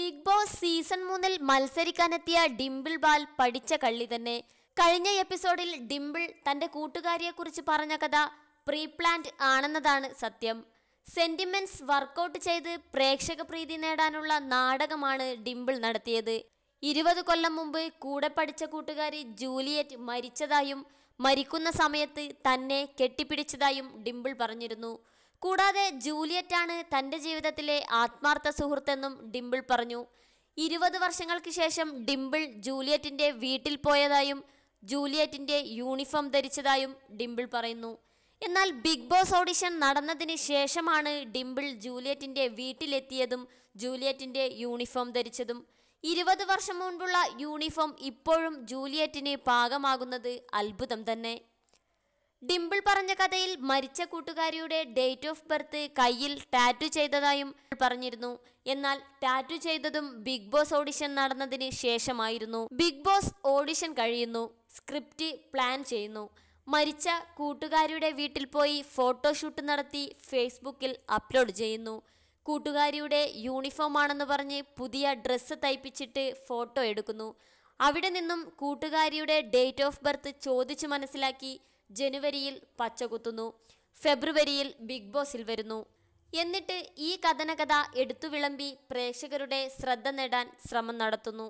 big boss season മൂന്നിൽ മത്സരിക്കാനെത്തിയ ഡിംപിൾ ബാൽ പഠിച്ച കള്ളി തന്നെ കഴിഞ്ഞ എപ്പിസോഡിൽ ഡിംപിൾ തന്റെ കൂട്ടുകാരിയെക്കുറിച്ച് പറഞ്ഞ കഥ പ്രീ പ്ലാൻഡ് ആണെന്നതാണ് സത്യം സെന്റിമെന്റ്സ് വർക്കൗട്ട് ചെയ്ത് പ്രേക്ഷക പ്രീതി നേടാനുള്ള നാടകമാണ് ഡിംപിൾ നടത്തിയത് ഇരുപത് കൊല്ലം മുമ്പ് കൂടെ പഠിച്ച കൂട്ടുകാരി ജൂലിയറ്റ് മരിച്ചതായും മരിക്കുന്ന സമയത്ത് തന്നെ കെട്ടിപ്പിടിച്ചതായും ഡിംപിൾ പറഞ്ഞിരുന്നു കൂടാതെ ജൂലിയറ്റാണ് തൻ്റെ ജീവിതത്തിലെ ആത്മാർത്ഥ സുഹൃത്തെന്നും ഡിംപിൾ പറഞ്ഞു ഇരുപത് വർഷങ്ങൾക്ക് ശേഷം ഡിംപിൾ ജൂലിയറ്റിൻ്റെ വീട്ടിൽ പോയതായും ജൂലിയറ്റിൻ്റെ യൂണിഫോം ധരിച്ചതായും ഡിംപിൾ പറയുന്നു എന്നാൽ ബിഗ് ബോസ് ഓഡിഷൻ നടന്നതിന് ശേഷമാണ് ഡിംപിൾ ജൂലിയറ്റിൻ്റെ വീട്ടിലെത്തിയതും ജൂലിയറ്റിൻ്റെ യൂണിഫോം ധരിച്ചതും ഇരുപത് വർഷം മുൻപുള്ള യൂണിഫോം ഇപ്പോഴും ജൂലിയറ്റിന് പാകമാകുന്നത് അത്ഭുതം തന്നെ ഡിംപിൾ പറഞ്ഞ കഥയിൽ മരിച്ച കൂട്ടുകാരിയുടെ ഡേറ്റ് ഓഫ് ബർത്ത് കയ്യിൽ ടാറ്റു ചെയ്തതായും പറഞ്ഞിരുന്നു എന്നാൽ ടാറ്റു ചെയ്തതും ബിഗ് ബോസ് ഓഡിഷൻ നടന്നതിന് ശേഷമായിരുന്നു ബിഗ് ബോസ് ഓഡിഷൻ കഴിയുന്നു സ്ക്രിപ്റ്റ് പ്ലാൻ ചെയ്യുന്നു മരിച്ച കൂട്ടുകാരിയുടെ വീട്ടിൽ പോയി ഫോട്ടോഷൂട്ട് നടത്തി ഫേസ്ബുക്കിൽ അപ്ലോഡ് ചെയ്യുന്നു കൂട്ടുകാരിയുടെ യൂണിഫോം ആണെന്ന് പറഞ്ഞ് പുതിയ ഡ്രസ്സ് തയ്പ്പിച്ചിട്ട് ഫോട്ടോ എടുക്കുന്നു അവിടെ നിന്നും കൂട്ടുകാരിയുടെ ഡേറ്റ് ഓഫ് ബർത്ത് ചോദിച്ചു മനസ്സിലാക്കി ജനുവരിയിൽ പച്ചകുത്തുന്നു ഫെബ്രുവരിയിൽ ബിഗ് ബോസിൽ വരുന്നു എന്നിട്ട് ഈ കഥനകഥ എടുത്തു വിളമ്പി പ്രേക്ഷകരുടെ ശ്രദ്ധ നേടാൻ ശ്രമം നടത്തുന്നു